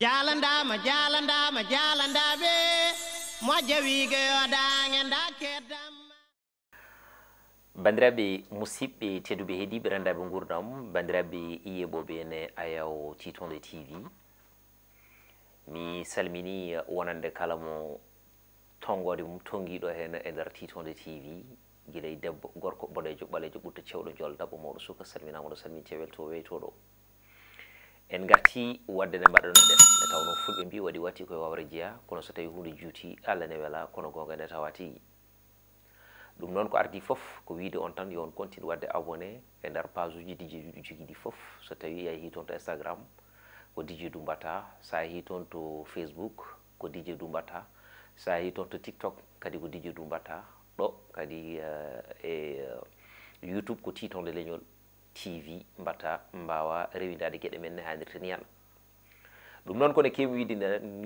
jalandama jalandama jalandaɓe mo jawigeyoɗaeda bandiraɓe musidɓe tedduɓe heediɓe rendaɓe gurdam bandiraɓe yeɓoɓe ne ayawo titon de tv mi salmini wonande kala mo tongode mum tongiɗo hen e nder titon de tv guila debbo gorko boɗejo ɓalejo ɓurta cewɗo jol dabɓo mawɗo suka salminamoɗo salmin cewel to weytoɗo en ngarti wadde nde mbaɗa ɗonɗen nde tawno fulɓe mbi waɗi watti koye wawre jeeya kono so tawi hunde juuti allah ne wela kono gonga nde tawa tigi ɗum noon ko ardi fof ko wiide on tan yon continue wadde abonné e ndeer page uji dijé ɗiɗi jogiɗi fof so tawi yahi toon to instagram ko dijé du mbata so yahi toon to facebook ko dijé du mbata so yahi toon to tiktok kadi ko dijé du mbata ɗo kadi eh, e eh, youtube ko titonde leñol tv mbata mbawa rewidade gueɗe men ne hanirta ni yana ɗum noon kono kewi wiide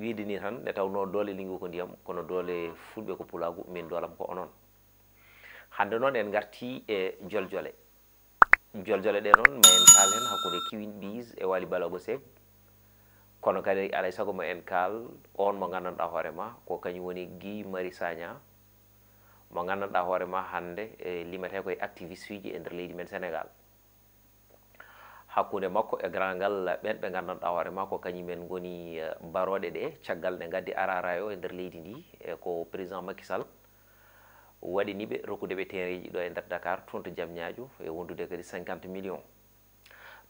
wiide ni tan nde tawno doole ligu ko ndiyam kono doole fulɓe ko pulagu min doolam ko onon hande noon en garti e joljole joljole ɗe noon ma en kaal hen hakkude kiwin bis e wali balago seg kono kadi alay saago ma en kaal on mo gandanɗa hoorema ko kañum woni guy mari sagna mo gandanɗa hoorema hande e limete koye activiste uji e nder leydi men sénégal hakkunde makko e grangal ɓen ɓe gandanɗa hoore makko kañumen goni e, mbaroɗe ɗe caggal ɗe gaddi arara o e nder leydi ndi e ko président makisal waɗiniɓe rokkude ɓe tereji ɗo e nder dakar toon to jamñaju e wondude kadi 50 million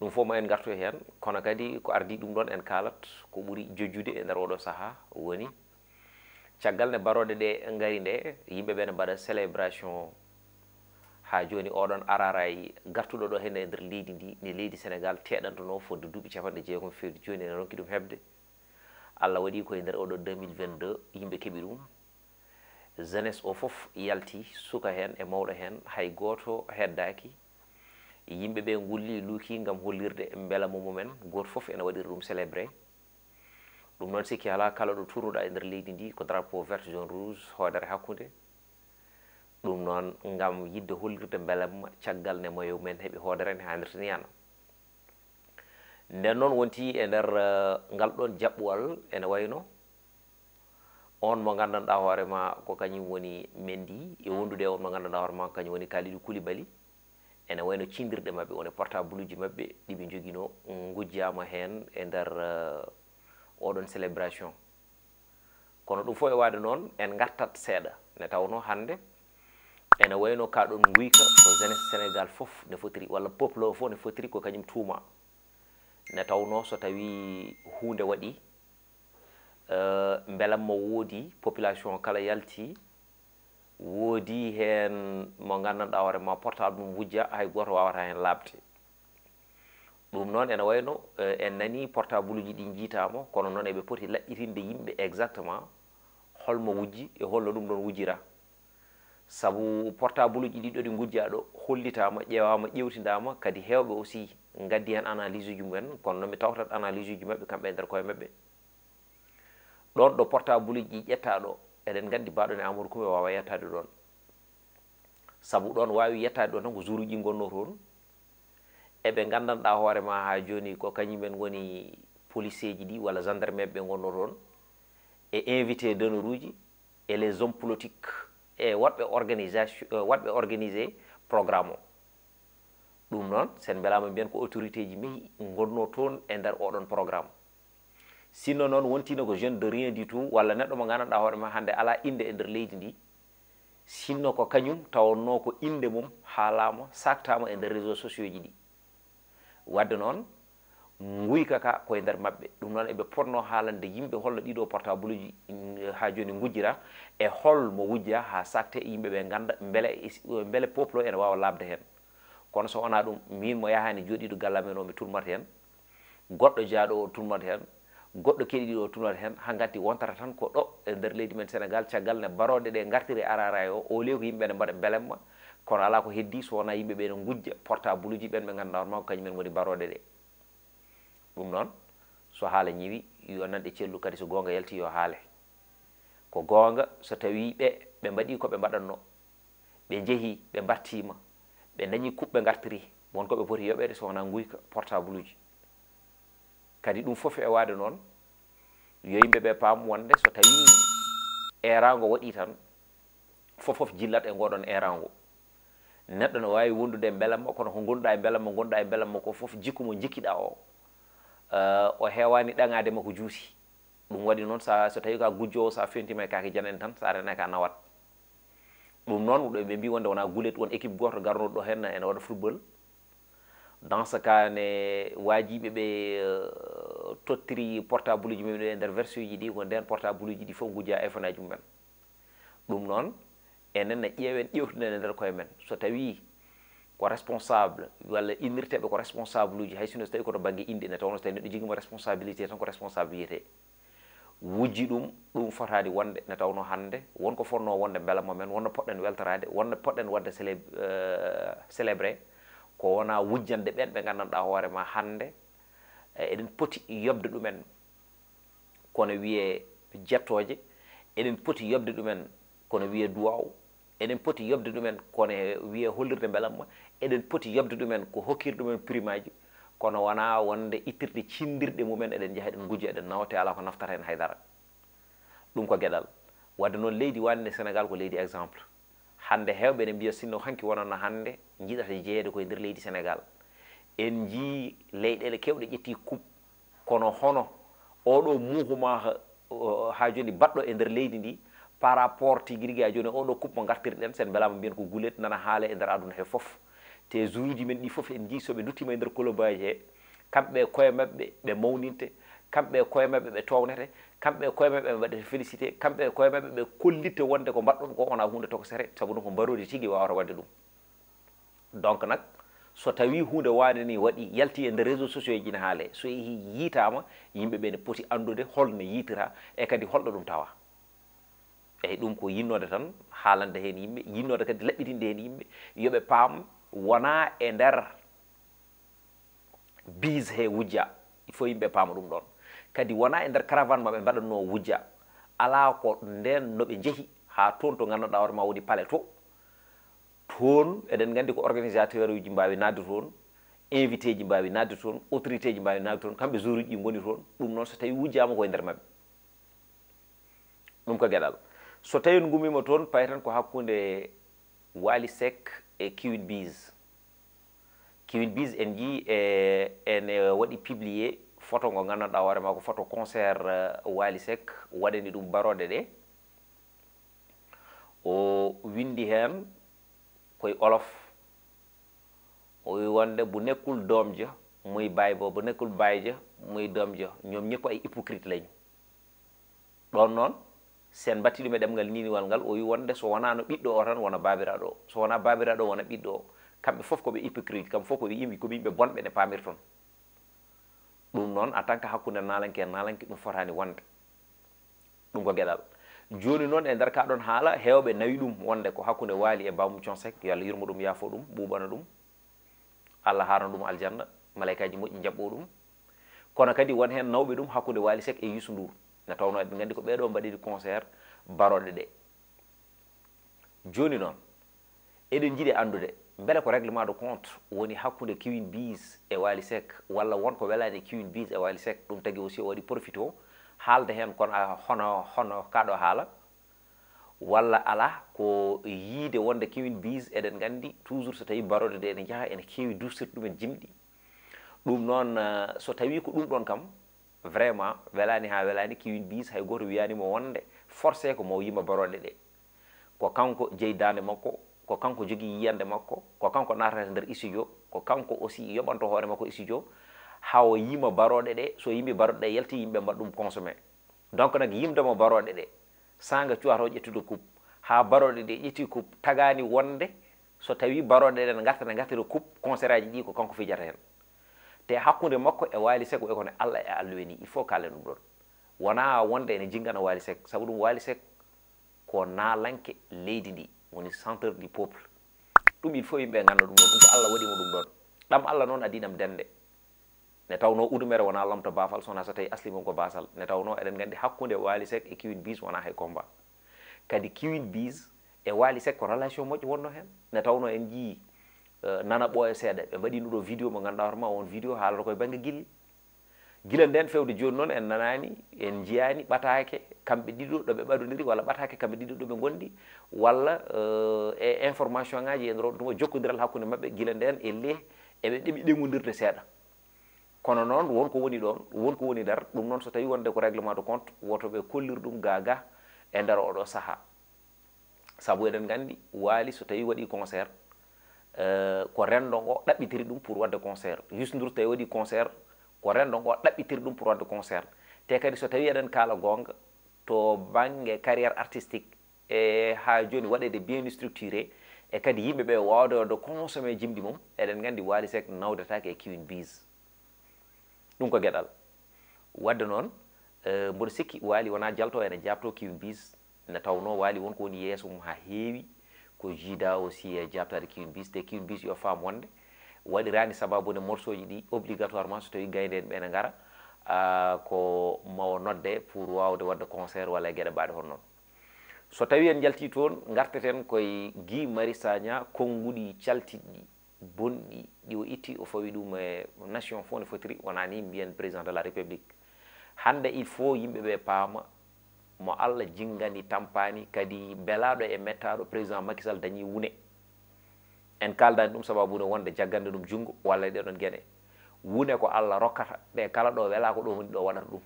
ɗum fof ma en gartu hen kono kadi ko ardi ɗum ɗon en kalat ko ɓuuri jojjude e nder oɗo saaha woni caggal nde baroɗe ɗe gari nde yimɓeɓe ne mbaɗa célébration ha joni oɗon arara e gartuɗo ɗo hen e nder leydi ndi ne leydi sénégal teɗantono fodde duuɓi capanɗe jeegom e fewdi joni ene ronki ɗum hebde allah waɗi koye nder oɗo 2022 yimɓe keeɓi ɗum jeunesse o foof yalti suka hen e mawɗo hen hay goto heddaki yimɓeɓe gulli luuki gam hollirde beela mumumen goto foof ene waɗira ɗum célébré ɗum noon sikki ala kala ɗo tournuɗa e nder leydi ndi ko drapeau verte jaune rouge hoodere hakkude ɗum noon ngam yidde hollirde mbelem caggal ne mayo men heɓi hoodere ne hanirtiniyano nden noon wonti e nder uh, ngal ɗon jaɓɓowal ene wayno on mo gandanɗa hoorema ko kañum woni mendi e wondude on mo gandanɗa hoorema ko kañum woni kaalidi kulibali ene wayno cindirɗe mabɓe woni portable uji mabɓe ɗiɓe joguino gujjama hen e nder uh, oɗon célébration kono ɗum fo e waade noon en gartat seeɗa nde tawno hannde ene wayno ka ɗon guyka ko jeunesse sénégal fof ne fotiri walla peuple o fof ne fotiri ko kañum tuuma ne tawno so tawi hunde waɗi euh, beelam mo woodi population kala yalti woodi heen mo nganndanɗa hoore ma portable ɗum wujja hay goto wawata heen laabde ɗum noon ene wayno euh, en nani portable uji ɗi jiitama kono noon eɓe poti laɓɓitinde yimɓe exactement holmo wujji e holno ɗum ɗon wujjira sabu portable uji ɗiɗo ɗi gujjaɗo hollitama ƴewama ƴewtidama kadi hewɓe aussi gaddi hen analyse uji mumen kono noon mi tawtat analyse uji mabɓe kamɓe e nder koye mabɓe ɗon ɗo portable uji ƴettaɗo eɗen gandi mbaɗone amadou koume wawa yettade ɗon saabu ɗon wawi yettade ɗon tan ko jour uji gonno toon eɓe gandanɗa hoorema ha joni ko kañumen goni police ji ɗi walla gendarme ɓe gonno toon e invité donneur uji e les hommes politiques e waɗɓe organisation e waɗɓe organisé programme o ɗum noon sen mbelama mbiyan ko autorité ji mihi gonno toon e nder oɗon programme sinno noon wontino ko jeune de rien du tout walla neɗɗo mo ngannanɗa hoore ma hannde ala inde e nder leydi ndi sinno ko kañum tawanno ko inde mum haalama saktama e nder réseau sociau ji ɗi wadde noon guyka mm, ka koye nder maɓɓe ɗum noon eɓe potno haalande yimɓe holno ɗiɗo portable uji mm, ha joni gujjira e holmo wujja ha sakte yimɓeɓe ganda beele e e beele peuple o ene wawa labde hen kono so wona ɗum min mo yahani jooɗiɗo gallamen o mi turmata hen goɗɗo jaaɗo o turmata hen goɗɗo keɗiɗiɗo o turmata hen ha garti wontata tan ko ɗo e nder leydi men sénégal caggal ne baroɗe ɗe gartiri arara e o o ley ko yimɓe ne mbaɗa beelemma kono ala ko heddi so wona yimɓeɓe ne gujja portable uji ɓen ɓe ganduɗa on ma ko kañumen woni baroɗe ɗe ɗum noon so haala ñiwi yo nanɗe cellu kadi so goonga yalti yo haale ko goonga so tawi ɓe ɓe mbaɗi ko ɓe mbaɗatno ɓe njehi ɓe mbattima ɓe dañi kuɓɓe ngartiri wonko ɓe poti yoɓede so wona guyka portable uji kadi ɗum foof e waade noon yo yimɓe ɓe paam wonde so tawi erango waɗi tan fofof jillat e ngoɗon erango neɗɗo no wawi wondude e mbelamma kono ko gonɗa e mbelamma gonɗa e mbelamma ko foof jikku mo jikkiɗa o Eh, o hewani ɗangade ko juusi ɗum waɗi non sa so tawi ka gujjo sa fentima e kaaki janen tan sa rena ka nawat ɗum noon be bi wonde wona gulet won equipe goto garno ɗo henna en wada football dans ce cas ne be be eh, tottiri portable ji mumen der nder version ji ɗi ko nden portable ji ɗi fo gujja e iphone aji mumen ɗum non enen na iewen ƴewtinen e nder koye men so tawi ko responsable walla innirteɓe ko responsable uji hay sino so tawi koto bangge inde ne tawno so tawi neɗɗo jiguima responsabilité tan ko responsabilité wujji ɗum ɗum fotaadi wonde ne tawno hannde wonko fonno wonde mbela mo men wonno poɗɗen weltorade wonno poɗɗen wadde célébré euh, ko wona wujjande ɓen ɓe nganndanɗa hoorema hannde e eɗen poti yoɓde ɗumen kono wiye jettooje eɗen poti yoɓde ɗumen kono wiye duwaw eɗen poti yoɓde ɗumen kono wiye hollirde mbelamma eɗen poti yoɓde ɗumen ko hokkir ɗumen prime aji kono wona wonde ittirɗe cindirɗe mumen eɗen jaha eɗen gujjo eɗen nawte ala ko naftata hen haydara ɗum ko gueɗal wadde noon leydi wande sénégal ko leydi exemple hande hewɓe ene mbiya sinno hanki wonono hande jiɗata jeeyede koye ndeer leydi sénégal en jii leyɗele kewɗe ƴetti kub kono hono oɗo muhuma ha joni baɗɗo e ndeer leydi ndi par rapport tigui rigui a joni on ɗo coupe mo gartirɗen sen mbelama mbiyen ko gulet nana haale e nder aduna he foof te jour uji men ɗi foof en ji soɓe duttima e nder colobaji he kamɓe e koye mabɓe ɓe mawninte kamɓe e koye mabɓe ɓe townete kamɓe e koye mabɓe ɓe mbaɗete félicité kamɓe koye mabɓe ɓe kollitte wonde ko mbaɗɗon ko wona hunde toko sere saabu ɗum ko mbarodi tigui wawata wadde ɗum donc nak so tawi hunde wane ni waɗi yalti e nder réseau sociau ji ne haale so yeehi yitama yimɓeɓe ne poti andude holno yitira e kadi holɗo ɗum tawa eyyi ɗum ko yinnode tan haalande heen yimɓe yinnode kadi laɓɓitinde heen yimɓe yoɓe paam wona e nder bise he wujja il faut yimɓe paama ɗum ɗon kadi wona e nder caravane ma ɓe mbaɗatno wujja ala ko nden no ɓe njehi ha toon to ngannduɗa hoore ma woni palais to toon eɗen nganndi ko organisateur uji mbaawi naadde toon invité ji mbaawi naadde toon autorité ji mbaawi naadde toon kamɓe jour uji ɗi ngoni toon ɗum noon so tawi wujjaama koye nder maɓɓe ɗum ko geɗal so tawi en ngumiima toon pay tan ko hakkunde waali sec e kiwin bis kiwin bis en njii e ene waɗi publié photo ngo nganndanɗaa hoore maa ko photo concert uh, waali sec waɗani ɗum barooɗe ɗee o winndi heen koye olof o wi wonde bu nekkul doomjo muy baay boo bu nekkul baayjo muy doomjo ñoom ñëpp ay hypocrite lañu ɗoon noon sen batti ɗum e ɗemgal niniwal ngal o wi wonde so wonano ɓiɗɗo o tan wona babiraɗo o so wona babiraɗo o wona ɓiɗɗo o kamɓe fof koɓe hypocrite kamɓe fof koɓe yimɓe koɓe yimɓe bonɓe ne pamir toon ɗum noon en tant que hakkude nalanke nalanke ɗum fotani wonde ɗum ko gueɗal joni noon e nder ka ɗon haala hewɓe nawi ɗum wonde ko hakkude waali e bamum thionsek yoallah yurmo ɗum yaafo ɗum ɓuɓana ɗum allah haran ɗum aljanna malaikaji moƴƴi jaɓɓo ɗum kono kadi won hen nawɓe ɗum hakkude waali sek e yusu ndur nga tawno eɓe nganndi ko ɓeeɗo mbaɗiɗi concert baroɗe ɗe jooni noon eɗen njiɗi anndude mbele ko réglement de compte woni hakkunde kiwin bis e waali sec walla wonko welaani e kiwin bis e waali sec ɗum tagi aussi o waɗi profite o haalde heen kono hono hono kaaɗo haala walla alaa ko yiide wonde kiwin bis eɗen nganndi toujours so tawii baroɗe ɗe ene njaha ene keewi dustirde ɗumen jimɗi ɗum noon so tawii ko ɗum ɗon kam vraiment welani ha welani kiwin bis hay goto wiyanimo wonde forcé ko maw yima baroɗe ɗe ko kanko jeyi dande makko ko kanko jogui yiyande makko ko kanko natata nder isijo ko kanko aussi yoɓanto hoore makko e isijo hawo yima baroɗe ɗe so yimɓe baroɗe ɗe yalti yimɓe mbaɗa ɗum consommé donc nag yimdemo baroɗe ɗe sanga cuwata o ƴettude coupe ha baroɗe ɗe ƴetti coupe tagani wonde so tawi baroɗe ɗen gartane gartiri coupe concert aji ɗi ko kanko fijata hen te hakkunde makko e waalisek wayi e kono allah e allu ni il faut kaale ɗum ɗon wonaa wonde ene jinngana waalisek sabu ɗum waalisek ko naalanke leydi ndi woni centre du peuple ɗum il faut yimɓe ngannda ɗum ɗon ɗum ko allah waɗimo ɗum ɗon ɗam allah noon adiɗam dende ne tawno udumere wonaa lamto baafal sona so tawii asli mum ko baasal ne tawno eɗen nganndi hakkunde waalisek e kiwin bis wonaa hay combat kadi kiwin bis e waalisek ko relation moƴƴo wonno heen ne tawno en jiyi Eh, nana boye seeɗa be badi nudo video mo ganda horma won video halro koy banggue gilli gila den fewde joni non en nanani en jiyani ɓatake kamɓe ɗiɗo ɗoɓe wala walla kambe dido do be gondi wala e eh, eh, information ngaji en ɗo ɗuma jokkodiral hakkude mabɓe gila nden elle eɓe ɗeɓi ɗengodirde seeɗa kono won ko woni won ko woni dar dum non so tawi wonde ko reglement de compte woto be kollirdum gaga e nder oɗo saha sabu eden gandi wali so tawi wadi concert Eh, ko rendo ngo ɗaɓɓitiri ɗum pour wadde concert yusdur tawi waɗi concert ko rendo ngo ɗaɓɓitiri ɗum pour wadde concert te kadi so tawi eɗen kaala gonga to banggue carriére artistique e ha joni waɗede bien structuré e kadi yimɓeɓe wawde wadde consommé jimɗi mum eɗen gandi wali sek nawdetake e kiwin bise ɗum ko gueɗal wadde noon eh, mboɗo sikki wali wona jalto ene jabto kiwin bise ne tawno wali wonko woni yeeso mum ha heewi ko jida aussi e jabtade kimbis te kimbis yo faam wonde waɗirani sababude morceoji ɗi obligatoirement so tawi gaynden ɓene gara ko mawa nodde pour wawde wadde concert walla e gueɗe mbaɗe hon noon so tawi en jalti toon garteten koye gui marisagna konnguɗi caltiɗɗi bonɗi ɗi o itti o fawi ɗum e nation fof ne fotiri wonani mbiyen président de la république hande il faut yimɓeɓe paama mo allah jingani tampani kadi belaɗo e mettaɗo président makisal dañi wune en kaldani ɗum sababude wonde jaggande ɗum junngo walla e ɗeɗon gueɗe wune ko allah rokkata ɗe kala ɗo wela ko ɗo woni ɗo waɗata ɗum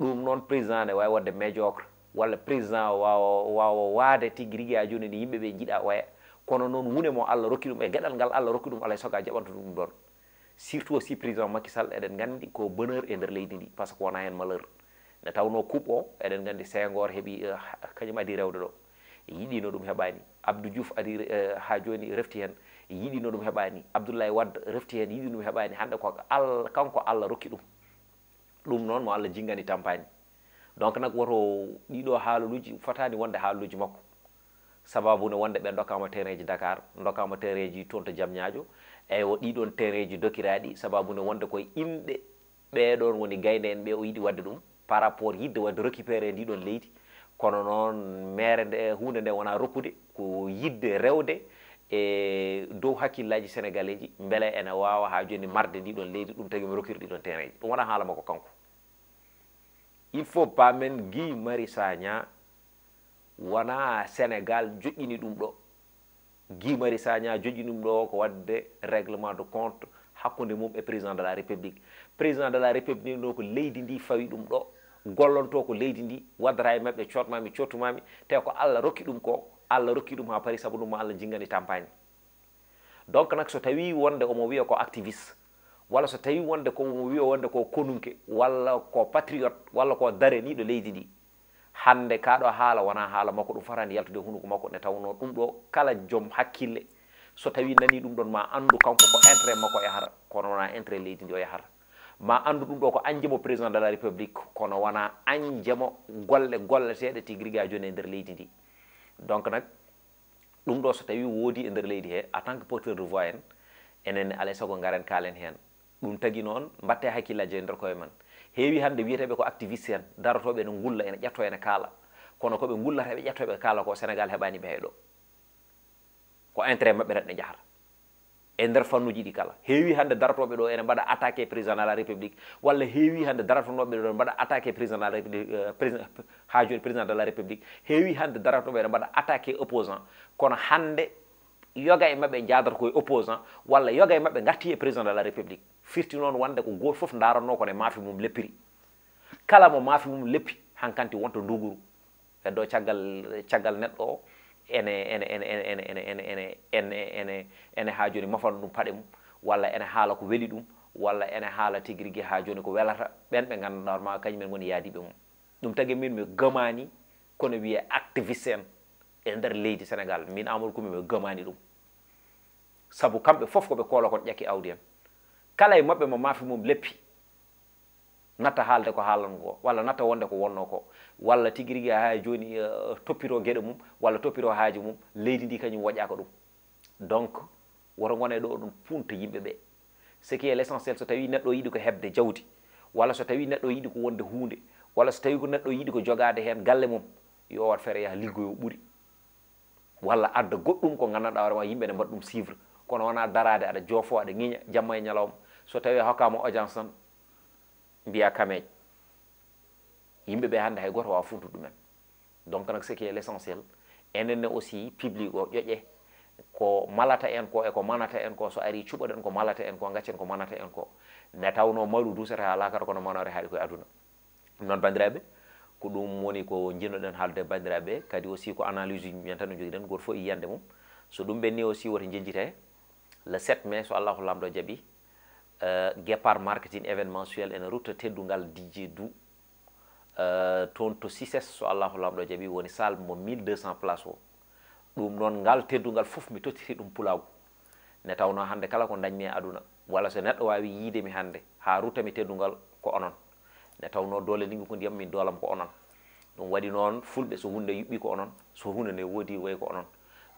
ɗum noon président ne wawi wadde médiocre walla président wawa wawa waade tigui rigui ajoni ne yimɓeɓe jiiɗa oya kono noon wune mo allah rokki ɗum e gueɗal ngal allah rokki ɗum alay e soga jaɓanta ɗum ɗon surtout aussi président makisal eɗen gandi ko bonheur e nder leydi ndi par ce que wona hen malheur nde tawno kuɓ o eɗen gandi sengor heeɓi eh, kañum adi rewde ɗo yiɗino ɗum heɓani abdou diouf adi ha eh, joni refti hen yiɗino ɗum heɓani abdoullahi wadd refti hen yiɗi ɗum heɓani hande ko allah kanko allah rokki ɗum ɗum noon mo allah jinggani tampani donc nag woto ɗiɗo haaluluji fotani wonde haaluluji makko sababune wonde ɓe dokkama terrain ji dakar dokkama terrain ji toon to jamñajo eyi o ɗiɗon terrain ji dokiraɗi sababune wonde koye inɗe ɓeɗon woni gayde en ɓe o yiɗi wadde ɗum par rapport yidde wadde récupéré ndiɗon leydi kono noon maire nde hunde nde wona rokkude ko yidde rewde e dow hakkillaji sénégalais ji beele ene wawa ha joni marde ndiɗon leydi ɗum tagui mi rokkir ɗiɗon terrainji ɗum wona haala makko kanko il faut pamen gui mari sagna wona sénégal joƴƴini ɗum ɗo gui mari sagna joƴƴini ɗum ɗo ko wadde réglement de compte hakkude mum e président de la république président de la république ɗo ko leydi ndi fawi ɗum ɗo gollonto ko leydi ndi waddata e maɓɓe cotmami cottumami te ko allah rokki ɗum ko allah rokki ɗum ha paari saabu ɗum ma allah jingani tampagne donc nak so tawi wonde omo wiya ko activiste walla so tawi wonde komo wiya wonde ko konunke walla ko patriote walla ko dareniɗo leydi ndi hande kaɗo haala wona haala makko ɗum fotani yaltude hunuko makko nde tawno ɗum ɗo kala joom hakkille so tawi nani ɗum ɗon ma andu kanko ko intérêt makko yahara e kono wona intérêt leydi ndi o yahara e ma andu ɗum ɗo ko añjemo président de la république kono wona añjemo golle golleteɗe tigui rigui a joni e nder leydi ndi donc nag ɗum ɗo so tawi woodi e nder leydi he en tant que porteur de voix en enenne alay sago garen kalen hen ɗum tagui noon mbatte hakkillaji e nder koye men heewi hande wiyeteɓe ko activiste en darotoɓe ene gulla ene ƴetto ene kaala kono koɓe gullataɓe ƴettoɓe kaala ko sénégal heɓani ɓe heyɗo ko intérêt mabɓe renɗe jahata e nder fannuji ɗi kala heewi hannde daratoɓe ɗo ene mbaɗa attaqué président de la république walla heewi hannde daratonoɓe ɗo ene mbaɗa attaqué président de la république haa euh, joni président de la république heewi hannde daratoɓe ene mbaɗa attaqué opposant kono hannde yoga e maɓɓe jaadata koye opposant walla yoga e maɓɓe ngatti e président de la république firti noon wonde ko gooto fof ndaranno kono e maafi mum leppiri kala mo maafi mum leppi hankkanti wonta nduguru heddo caggal caggal neɗɗo o ene ene ene ene ene ene ene ene ene ene ene ha joni mofana ɗum paɗe mum walla ene haala ko weli ɗum walla ene haala tigui rigui ha joni ko welata ɓen ɓe ganduɗa horema kañum en goni yaadiɓe mum ɗum tagui min mi gamani kono wiye activiste en e nder leydi sénégal min amadou kumi mi gamani ɗum saabu kamɓe foof koɓe koolo kon ƴakki awdi en kala e mabɓe mo maafi mum leppi natta haalde ko haalano ko walla natta wonde ko wonno ko walla tigi rigui ha joni eh, toppito gueɗe mum walla toppito haaji mum leydi ndi kañum woƴaka ɗum donc woto gone ɗo ɗum punta yimɓeɓe ce qui est l' essentiel so tawi neɗɗo yiiɗi ko hebde jawdi walla so tawi neɗɗo yiiɗi ko wonde hunde walla so tawi ko neɗɗo yiiɗi ko jogade hen galle mum yo wat feere yaha liggoyo ɓuuri walla adda goɗɗum ko gandanɗa hoorema yimɓe ne mbaɗa ɗum suivre kono wona darade aɗa joofo aɗa ŋiña jamma e ñalawma so tawi a hokkama audience tan mbiya kameej yimɓe ɓe hannde hay goto waw funtu ɗumen donc nag ce qui est l' essentiel enenne aussi publique o ƴoƴe ko malata en ko eko manata en ko so ari cuɓoɗen ko malata en ko gaccen ko manata en ko nde tawno malu duseta lakata kono manore haaɗi koye aduna ɗum noon bandiraɓe ko ɗum woni ko jinnoɗen haalde bandiraɓe kadi aussi ko analyse ñan tan no jogiɗen goto fof yiyande mum so ɗum ɓenni aussi woto jejjite le 7 mai so allahu lamɗo jaaɓi Euh, guépart marketing événementiel ene rutta teddungal dj du euh, toon to sicesse so allahu lamɗo jaaɓi woni sal mo 1200 place o ɗum noon ngal teddungal fof mi tottiti ɗum pulagu nde tawno hannde kala ko dañmi e aduna walla so neɗɗo wawi yiide mi hannde ha rutta mi teddungal ko onon nde tawno doole ndigi ko ndiyam min doolam ko onon ɗum waɗi noon fulɓe so hunde yuɓɓi ko onon so hunde nde woodi wayi ko onon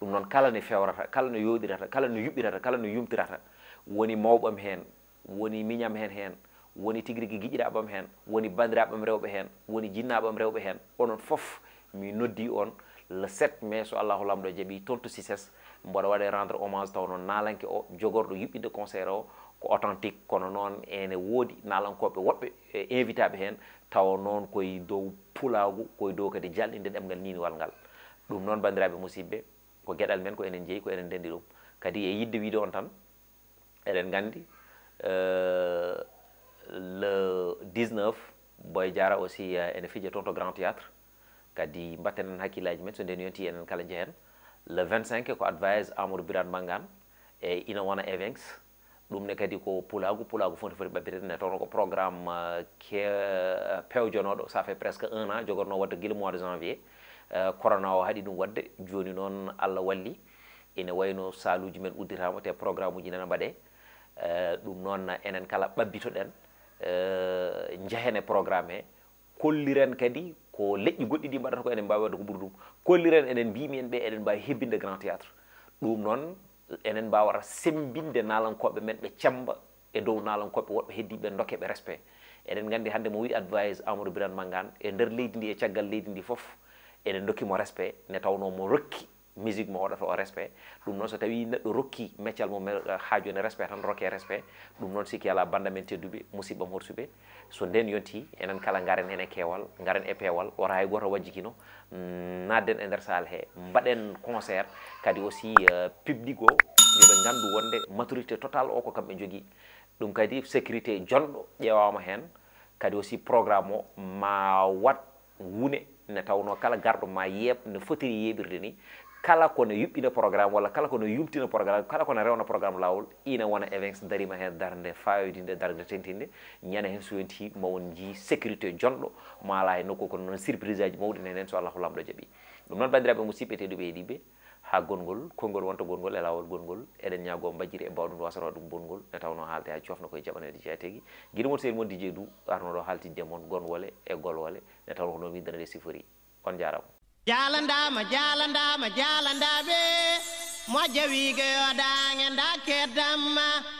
ɗum noon kala ne fewrata kala ne yoɗirata kala ne yuɓɓirata kala ne yumtirata woni mawɓam heen woni miñam heen heen woni tigi rigi giƴiraɓam heen woni bandiraɓam rewɓe heen woni jinnaɓam rewɓe heen onon fof mi noddi on le sept mai so allahu lamɗo jaaɓi tonto sicess mboɗa waɗa rendre hommage taw noon nalanke o jogorɗo yuɓɓinde conseil o ko authentique kono noon ene woodi nalankoɓe woɓɓe e invitaɓe heen taw noon koye dow pulagu koye dow kadi jalɗinde ɗemgal ninuwal ngal ɗum noon bandiraɓe musibɓe ko gueɗal men ko enen jeeyi ko enen ndendi ɗum kadi e yidde wiide on tan eɗen gandi Euh, le 19 boy jara aussi euh, ene fije toon to grand théâtre kadi mbatten en hakkillaji men so nden yonti enen kala jeehen le 25 ko advise amadou birat mangan e ina wona evinx ɗum ne kadi ko pulagu pulagu foti foti ɓabbitede ne toon ko programme euh, ke pewjonoɗo ça fait presque un an jogotno wadde guila mois de janvier corona o haaɗi ɗum wadde joni noon allah walli ene wayno saluji men uddirama te programme uji nana mbaɗe Eh, ɗum noon enen kala ɓabbitoɗen eh, jehene programme he kolliren kadi ko leƴƴi goɗɗi ɗi mbaɗata ko enen mbawi wadde ko ɓuri ɗum kolliren enen mbimi en ɓe eɗen mbawi hebbinde grand théâtre ɗum noon enen mbawata sembinde nalankoɓe men ɓe camba e dow nalankoɓe woɗɓe heddiɓe dokke ɓe respect eɗen gandi hannde mo wi advise amadou bilan mangane e nder leydi ndi e caggal leydi ndi foof enen dokkimo respect nde tawno mo rokki musique mo oɗoto o respect ɗum noon so tawi neɗɗo rokki méccal mum haajune respect tan rokke respect ɗum noon sikki ala bande amen tedduɓe musidɓa morsuɓe so nden yonti enen kala garen hen e keewal garen e peewal wora hay goto wajjikino mm, nadden e nder sal he mbaɗen concert kadi aussi euh, publigue o yoɓe ngandu wonde maturité total o ko kamɓe jogui ɗum kadi sécurité jonɗo ƴeewama hen kadi aussi programme o ma wat wuune ne tawno kala garɗo ma yeeb no fotiri yeɓirde ni kala kono yuɓɓina programme walla kala kono yumtina programme kala kono rewna programme lawol ina wona évence darima hen darde fayodinde darde tentinde ñana hen so wenti mawon jii sécurité jonɗo maala e nokku kono noon surprise aji mawɗi nenen so allah hu lamɗo jaaɓi ɗum noon bandiraɓe musibɓe teɗuɓe heeɗiɓe ha gongol kongol wonta gongol e, e lawol e gongol eɗen ñago mbajjiri e mbawɗum wasoro ɗum bongol nde tawno haalde ha cofno koye jaɓanede jeya tegui guiɗo mon seeni mon dijeydou arnoɗo haaltiddemon gonwole e golwole nde tawno ko no windanade sifori on jarama jalanda ma jalanda ma jalanda be mo jawi ge odanga da kedamma